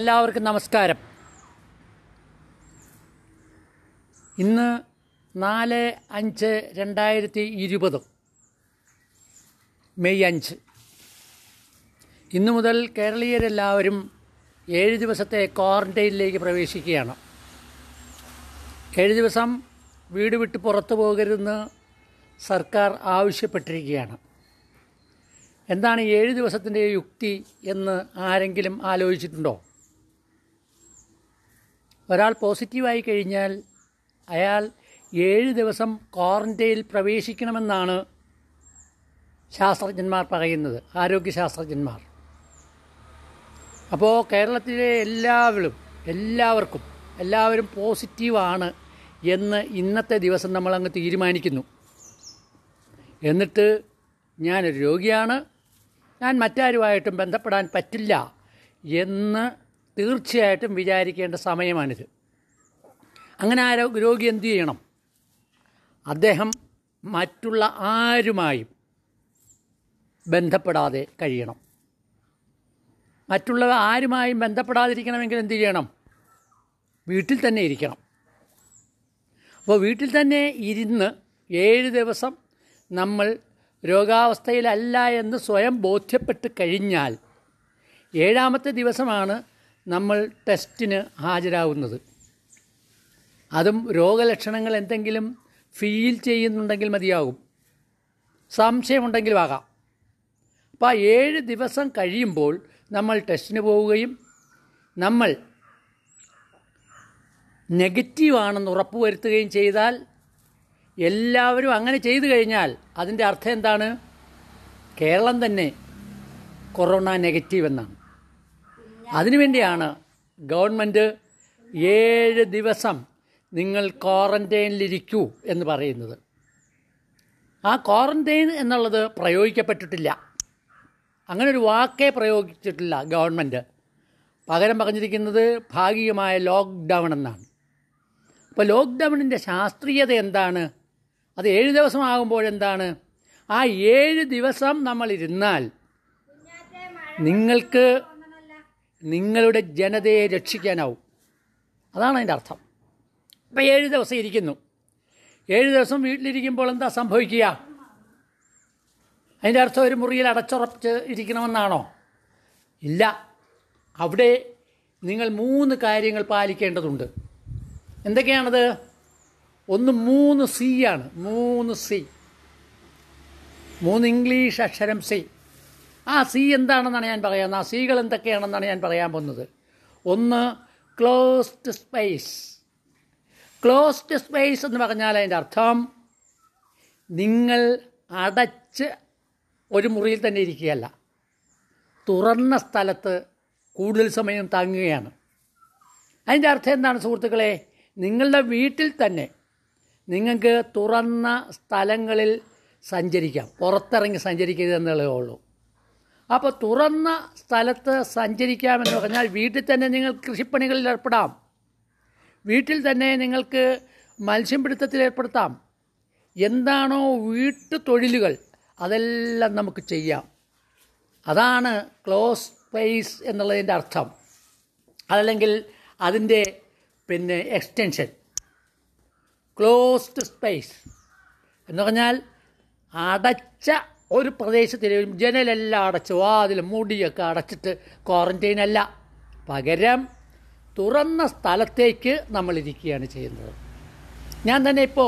എല്ലാവർക്കും നമസ്കാരം ഇന്ന് നാല് അഞ്ച് രണ്ടായിരത്തി ഇരുപത് മെയ് അഞ്ച് ഇന്നു മുതൽ കേരളീയരെല്ലാവരും ഏഴ് ദിവസത്തെ ക്വാറൻറ്റൈനിലേക്ക് പ്രവേശിക്കുകയാണ് ഏഴ് ദിവസം വീട് വിട്ട് പുറത്തു പോകരുതെന്ന് സർക്കാർ ആവശ്യപ്പെട്ടിരിക്കുകയാണ് എന്താണ് ഏഴ് ദിവസത്തിൻ്റെ യുക്തി എന്ന് ആരെങ്കിലും ആലോചിച്ചിട്ടുണ്ടോ ഒരാൾ പോസിറ്റീവായി കഴിഞ്ഞാൽ അയാൾ ഏഴ് ദിവസം ക്വാറൻറ്റൈനിൽ പ്രവേശിക്കണമെന്നാണ് ശാസ്ത്രജ്ഞന്മാർ പറയുന്നത് ആരോഗ്യശാസ്ത്രജ്ഞന്മാർ അപ്പോൾ കേരളത്തിലെ എല്ലാവരും എല്ലാവർക്കും എല്ലാവരും പോസിറ്റീവാണ് എന്ന് ഇന്നത്തെ ദിവസം നമ്മളങ്ങ് തീരുമാനിക്കുന്നു എന്നിട്ട് ഞാനൊരു രോഗിയാണ് ഞാൻ മറ്റാരുമായിട്ടും ബന്ധപ്പെടാൻ പറ്റില്ല എന്ന് തീർച്ചയായിട്ടും വിചാരിക്കേണ്ട സമയമാണിത് അങ്ങനെ ആ രോഗി എന്തു ചെയ്യണം അദ്ദേഹം മറ്റുള്ള ആരുമായും ബന്ധപ്പെടാതെ കഴിയണം മറ്റുള്ള ആരുമായും ബന്ധപ്പെടാതിരിക്കണമെങ്കിൽ എന്തു ചെയ്യണം വീട്ടിൽ തന്നെ ഇരിക്കണം അപ്പോൾ വീട്ടിൽ തന്നെ ഇരുന്ന് ഏഴ് ദിവസം നമ്മൾ രോഗാവസ്ഥയിലല്ല എന്ന് സ്വയം ബോധ്യപ്പെട്ട് കഴിഞ്ഞാൽ ഏഴാമത്തെ ദിവസമാണ് നമ്മൾ ടെസ്റ്റിന് ഹാജരാകുന്നത് അതും രോഗലക്ഷണങ്ങൾ എന്തെങ്കിലും ഫീൽ ചെയ്യുന്നുണ്ടെങ്കിൽ മതിയാകും സംശയമുണ്ടെങ്കിലും ആകാം അപ്പോൾ ആ ഏഴ് ദിവസം കഴിയുമ്പോൾ നമ്മൾ ടെസ്റ്റിന് പോവുകയും നമ്മൾ നെഗറ്റീവാണെന്ന് ഉറപ്പുവരുത്തുകയും ചെയ്താൽ എല്ലാവരും അങ്ങനെ ചെയ്തു കഴിഞ്ഞാൽ അതിൻ്റെ അർത്ഥം എന്താണ് കേരളം തന്നെ കൊറോണ നെഗറ്റീവ് എന്നാണ് അതിനുവേണ്ടിയാണ് ഗവൺമെൻറ് ഏഴ് ദിവസം നിങ്ങൾ ക്വാറൻറ്റൈനിലിരിക്കൂ എന്ന് പറയുന്നത് ആ ക്വാറൻറ്റൈൻ എന്നുള്ളത് പ്രയോഗിക്കപ്പെട്ടിട്ടില്ല അങ്ങനെ ഒരു വാക്കേ പ്രയോഗിച്ചിട്ടില്ല ഗവൺമെൻറ് പകരം പറഞ്ഞിരിക്കുന്നത് ഭാഗികമായ ലോക്ക്ഡൗൺ എന്നാണ് അപ്പോൾ ലോക്ക്ഡൗണിൻ്റെ ശാസ്ത്രീയത എന്താണ് അത് ഏഴ് ദിവസമാകുമ്പോഴെന്താണ് ആ ഏഴ് ദിവസം നമ്മളിരുന്നാൽ നിങ്ങൾക്ക് നിങ്ങളുടെ ജനതയെ രക്ഷിക്കാനാവും അതാണ് അതിൻ്റെ അർത്ഥം അപ്പം ഏഴ് ദിവസം ഇരിക്കുന്നു ഏഴ് ദിവസം വീട്ടിലിരിക്കുമ്പോൾ എന്താ സംഭവിക്കുക അതിൻ്റെ അർത്ഥം ഒരു മുറിയിൽ അടച്ചുറപ്പിച്ച് ഇരിക്കണമെന്നാണോ ഇല്ല അവിടെ നിങ്ങൾ മൂന്ന് കാര്യങ്ങൾ പാലിക്കേണ്ടതുണ്ട് എന്തൊക്കെയാണത് ഒന്ന് മൂന്ന് സി ആണ് മൂന്ന് സി മൂന്ന് ഇംഗ്ലീഷ് അക്ഷരം സി ആ സി എന്താണെന്നാണ് ഞാൻ പറയുന്നത് ആ സീകൾ എന്തൊക്കെയാണെന്നാണ് ഞാൻ പറയാൻ പോകുന്നത് ഒന്ന് ക്ലോസ്ഡ് സ്പേസ് ക്ലോസ്ഡ് സ്പേസ് എന്ന് പറഞ്ഞാൽ അതിൻ്റെ അർത്ഥം നിങ്ങൾ അടച്ച് ഒരു മുറിയിൽ തന്നെ ഇരിക്കുകയല്ല തുറന്ന സ്ഥലത്ത് കൂടുതൽ സമയം താങ്ങുകയാണ് അതിൻ്റെ അർത്ഥം എന്താണ് സുഹൃത്തുക്കളെ നിങ്ങളുടെ വീട്ടിൽ തന്നെ നിങ്ങൾക്ക് തുറന്ന സ്ഥലങ്ങളിൽ സഞ്ചരിക്കാം പുറത്തിറങ്ങി സഞ്ചരിക്കരുത് എന്നുള്ളതേ ഉള്ളൂ അപ്പോൾ തുറന്ന സ്ഥലത്ത് സഞ്ചരിക്കാമെന്ന് പറഞ്ഞാൽ വീട്ടിൽ തന്നെ നിങ്ങൾ കൃഷിപ്പണികളിൽ ഏർപ്പെടാം വീട്ടിൽ തന്നെ നിങ്ങൾക്ക് പിടുത്തത്തിൽ ഏർപ്പെടുത്താം എന്താണോ വീട്ടു തൊഴിലുകൾ അതെല്ലാം നമുക്ക് ചെയ്യാം അതാണ് ക്ലോസ് സ്പേസ് എന്നുള്ളതിൻ്റെ അർത്ഥം അതല്ലെങ്കിൽ അതിൻ്റെ പിന്നെ എക്സ്റ്റെൻഷൻ ക്ലോസ്ഡ് സ്പേസ് എന്ന് പറഞ്ഞാൽ അടച്ച ഒരു പ്രദേശത്തിലെ ജനലെല്ലാം അടച്ച് വാതിൽ മുടിയൊക്കെ അടച്ചിട്ട് ക്വാറൻറ്റൈൻ അല്ല പകരം തുറന്ന സ്ഥലത്തേക്ക് നമ്മളിരിക്കുകയാണ് ചെയ്യുന്നത് ഞാൻ തന്നെ ഇപ്പോൾ